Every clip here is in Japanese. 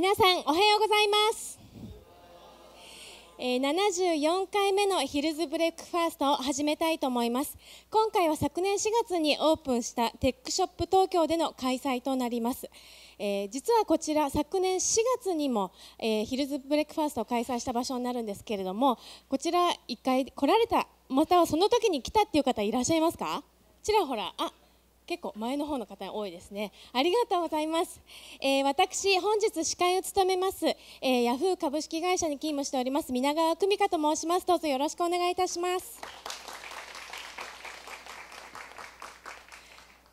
皆さんおはようございます、えー、74回目のヒルズブレックファーストを始めたいと思います今回は昨年4月にオープンしたテックショップ東京での開催となります、えー、実はこちら昨年4月にも、えー、ヒルズブレックファーストを開催した場所になるんですけれどもこちら1回来られたまたはその時に来たっていう方いらっしゃいますかちらほらあ結構前の方の方多いですねありがとうございます、えー、私本日司会を務めます、えー、ヤフー株式会社に勤務しております皆川久美香と申しますどうぞよろしくお願いいたします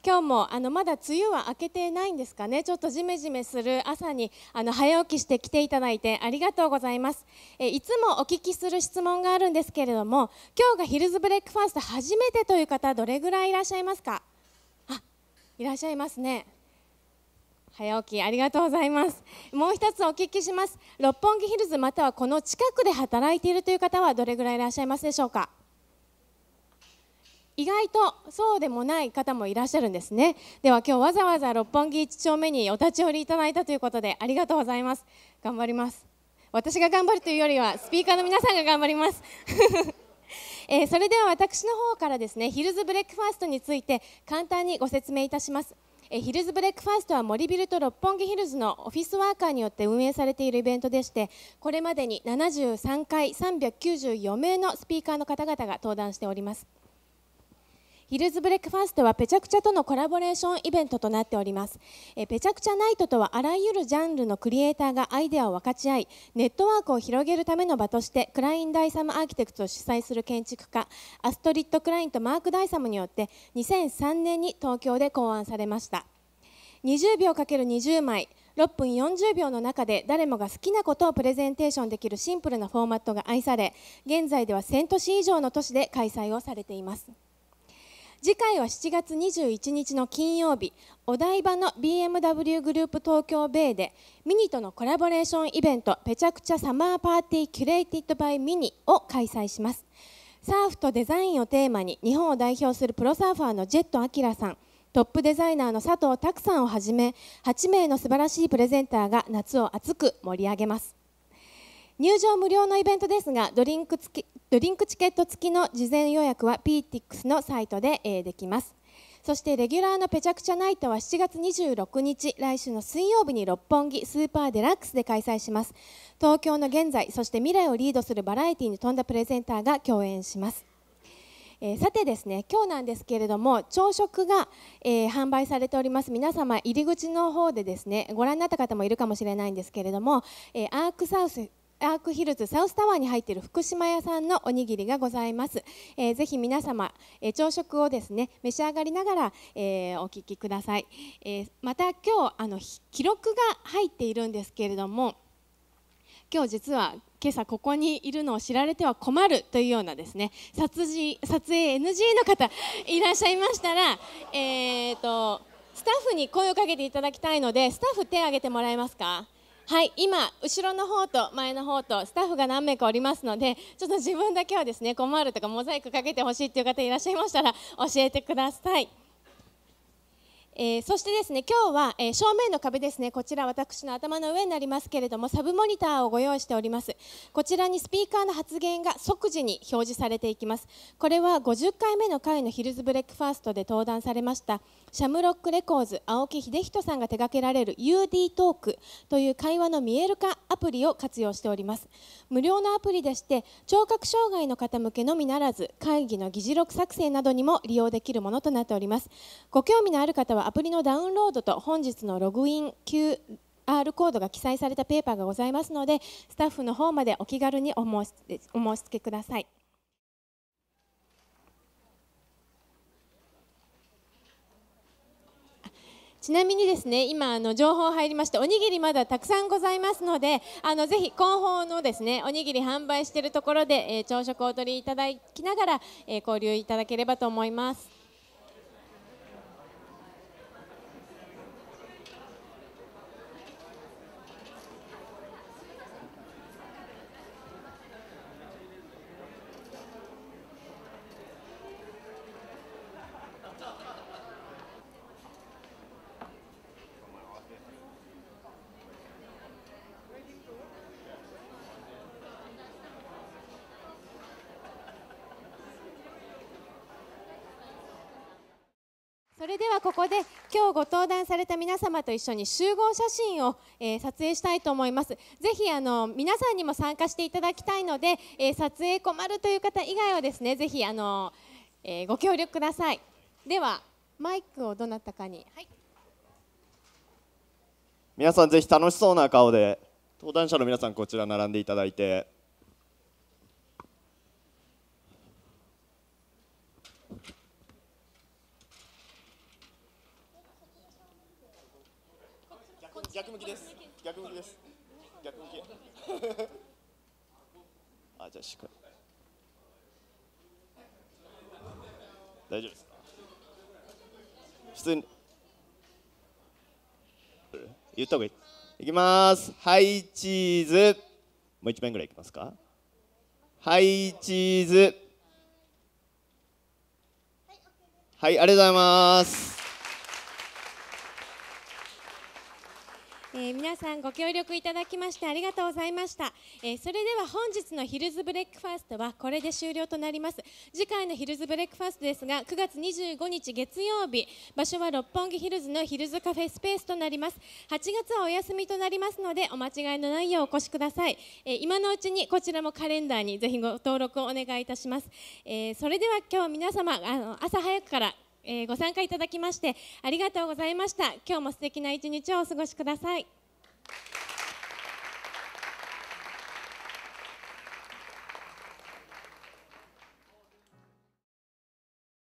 今日もあのまだ梅雨は明けてないんですかね、ちょっとじめじめする朝にあの早起きして来ていただいてありがとうございます。えいつもお聞きする質問があるんですけれども、今日がヒルズブレックファースト初めてという方、どれぐらいいらっしゃいますか。いらっしゃいますね早起きありがとうございますもう一つお聞きします六本木ヒルズまたはこの近くで働いているという方はどれぐらいいらっしゃいますでしょうか意外とそうでもない方もいらっしゃるんですねでは今日わざわざ六本木1丁目にお立ち寄りいただいたということでありがとうございます頑張ります私が頑張るというよりはスピーカーの皆さんが頑張りますえー、それでは私の方からですねヒルズブレックファーストについて簡単にご説明いたします。えヒルズブレックファーストは森ビルと六本木ヒルズのオフィスワーカーによって運営されているイベントでしてこれまでに73回394名のスピーカーの方々が登壇しております。ヒルズブレックファーストはペチャクチャとのコラボレーションイベントとなっておりますえペチャクチャナイトとはあらゆるジャンルのクリエイターがアイデアを分かち合いネットワークを広げるための場としてクライン・ダイサムアーキテクツを主催する建築家アストリッド・クラインとマーク・ダイサムによって2003年に東京で考案されました20秒 ×20 枚6分40秒の中で誰もが好きなことをプレゼンテーションできるシンプルなフォーマットが愛され現在では1000都市以上の都市で開催をされています。次回は7月21日の金曜日お台場の BMW グループ東京ベイでミニとのコラボレーションイベント「ペチャクチャサマーパーティーキュレイティッドバイミニ」を開催しますサーフとデザインをテーマに日本を代表するプロサーファーのジェット・アキラさんトップデザイナーの佐藤拓さんをはじめ8名の素晴らしいプレゼンターが夏を熱く盛り上げます入場無料のイベントですがドリンク付きドリンクチケット付きの事前予約は PTX のサイトで、えできますそしてレギュラーのペチャクチャナイトは7月26日来週の水曜日に六本木スーパーデラックスで開催します東京の現在そして未来をリードするバラエティに富んだプレゼンターが共演しますえー、さてですね今日なんですけれども朝食が、えー、販売されております皆様入り口の方でですねご覧になった方もいるかもしれないんですけれども、えー、アークサウスアークヒルズサウスタワーに入っている福島屋さんのおにぎりがございます、えー、ぜひ皆様、えー、朝食をですね召し上がりながら、えー、お聞きください、えー、また今日あの記録が入っているんですけれども今日実は今朝ここにいるのを知られては困るというようなですね撮人撮影 NG の方いらっしゃいましたら、えーと、とスタッフに声をかけていただきたいのでスタッフ手を挙げてもらえますか。はい今後ろの方と前の方とスタッフが何名かおりますのでちょっと自分だけはですねコマールとかモザイクかけてほしいっていう方いらっしゃいましたら教えてください。えー、そしてですね今日は、えー、正面の壁ですねこちら私の頭の上になりますけれどもサブモニターをご用意しておりますこちらにスピーカーの発言が即時に表示されていきますこれは50回目の回のヒルズブレックファーストで登壇されましたシャムロックレコーズ青木秀人さんが手掛けられる UD トークという会話の見える化アプリを活用しております無料のアプリでして聴覚障害の方向けのみならず会議の議事録作成などにも利用できるものとなっておりますご興味のある方はアプリのダウンロードと本日のログイン QR コードが記載されたペーパーがございますのでスタッフの方までお気軽にお申しお申し付けください。ちなみにですね、今あの情報入りまして、おにぎりまだたくさんございますので、あのぜひ広報のですね、おにぎり販売しているところで、えー、朝食をお取りいただきながら、えー、交流いただければと思います。それではここで今日ご登壇された皆様と一緒に集合写真を、えー、撮影したいと思いますぜひあの皆さんにも参加していただきたいので、えー、撮影困るという方以外はですねぜひあの、えー、ご協力くださいではマイクをどなたかに、はい、皆さんぜひ楽しそうな顔で登壇者の皆さんこちら並んでいただいて逆向きです。逆向きです。逆向き。あ、じゃあしっかり。大丈夫ですか。普通に。言った方がいい。いきます。はい、チーズ。もう一枚ぐらい行きますか。はい、チーズ。はい、ありがとうございます。えー、皆さんご協力いただきましてありがとうございました、えー、それでは本日のヒルズブレックファーストはこれで終了となります次回のヒルズブレックファーストですが9月25日月曜日場所は六本木ヒルズのヒルズカフェスペースとなります8月はお休みとなりますのでお間違いのないようお越しください、えー、今のうちにこちらもカレンダーにぜひご登録をお願いいたします、えそれでは今日皆様あの朝早くからえー、ご参加いただきましてありがとうございました今日も素敵な一日をお過ごしください